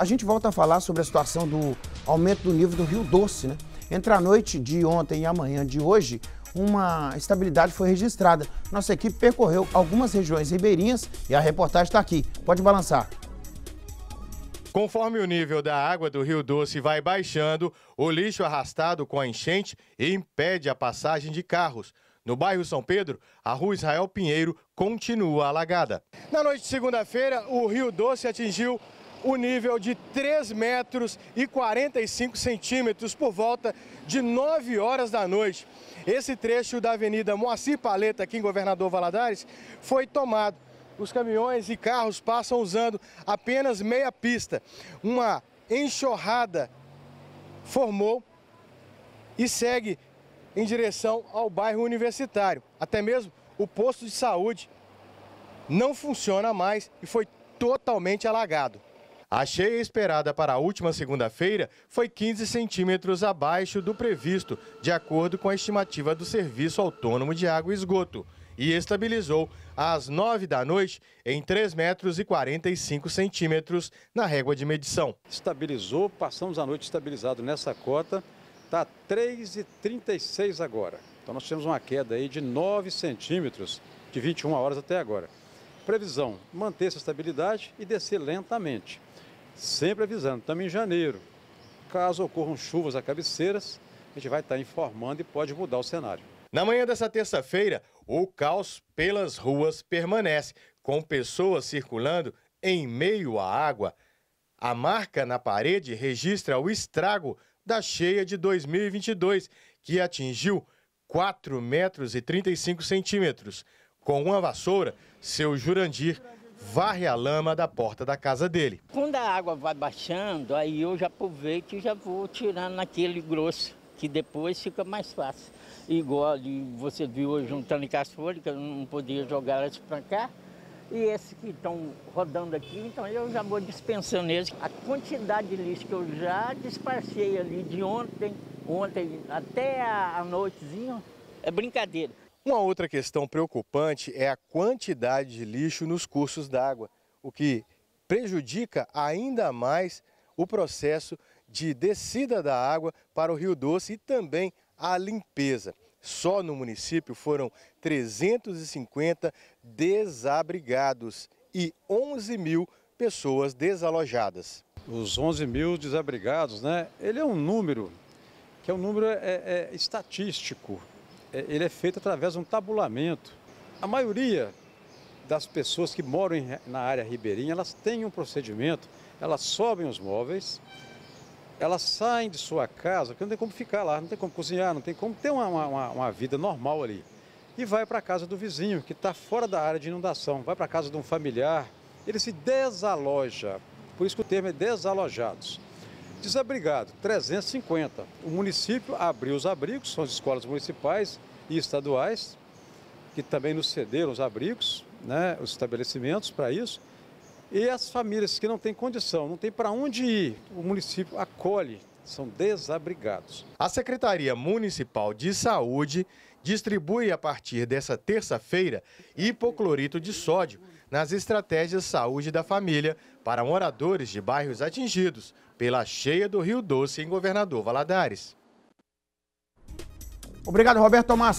A gente volta a falar sobre a situação do aumento do nível do Rio Doce, né? Entre a noite de ontem e a manhã de hoje, uma estabilidade foi registrada. Nossa equipe percorreu algumas regiões ribeirinhas e a reportagem está aqui. Pode balançar. Conforme o nível da água do Rio Doce vai baixando, o lixo arrastado com a enchente impede a passagem de carros. No bairro São Pedro, a rua Israel Pinheiro continua alagada. Na noite de segunda-feira, o Rio Doce atingiu o nível de 3 metros e 45 centímetros por volta de 9 horas da noite. Esse trecho da Avenida Moacir Paleta, aqui em Governador Valadares, foi tomado. Os caminhões e carros passam usando apenas meia pista. Uma enxurrada formou e segue em direção ao bairro universitário. Até mesmo o posto de saúde não funciona mais e foi totalmente alagado. A cheia esperada para a última segunda-feira foi 15 centímetros abaixo do previsto, de acordo com a estimativa do Serviço Autônomo de Água e Esgoto, e estabilizou às 9 da noite em 3 metros e 45 centímetros na régua de medição. Estabilizou, passamos a noite estabilizado nessa cota, está 3,36 agora. Então nós tivemos uma queda aí de 9 centímetros de 21 horas até agora. Previsão, manter essa estabilidade e descer lentamente sempre avisando, estamos em janeiro. Caso ocorram chuvas a cabeceiras, a gente vai estar informando e pode mudar o cenário. Na manhã dessa terça-feira, o caos pelas ruas permanece, com pessoas circulando em meio à água. A marca na parede registra o estrago da cheia de 2022, que atingiu 4 metros e 35 centímetros. Com uma vassoura, seu Jurandir varre a lama da porta da casa dele. Quando a água vai baixando, aí eu já aproveito e já vou tirando naquele grosso, que depois fica mais fácil. Igual ali, você viu hoje um com que eu não podia jogar elas para cá. E esses que estão rodando aqui, então eu já vou dispensando eles. A quantidade de lixo que eu já disparcei ali de ontem, ontem até a noitezinha, é brincadeira. Uma outra questão preocupante é a quantidade de lixo nos cursos d'água, o que prejudica ainda mais o processo de descida da água para o Rio Doce e também a limpeza. Só no município foram 350 desabrigados e 11 mil pessoas desalojadas. Os 11 mil desabrigados, né? Ele é um número que é um número é, é, estatístico. É, ele é feito através de um tabulamento. A maioria das pessoas que moram em, na área ribeirinha, elas têm um procedimento, elas sobem os móveis, elas saem de sua casa, porque não tem como ficar lá, não tem como cozinhar, não tem como ter uma, uma, uma vida normal ali. E vai para a casa do vizinho, que está fora da área de inundação, vai para a casa de um familiar, ele se desaloja. Por isso que o termo é desalojados. Desabrigado, 350. O município abriu os abrigos, são as escolas municipais e estaduais, que também nos cederam os abrigos, né, os estabelecimentos para isso. E as famílias que não têm condição, não têm para onde ir, o município acolhe são desabrigados. A Secretaria Municipal de Saúde distribui a partir dessa terça-feira hipoclorito de sódio nas estratégias saúde da família para moradores de bairros atingidos pela cheia do Rio Doce em Governador Valadares. Obrigado, Roberto Tomás.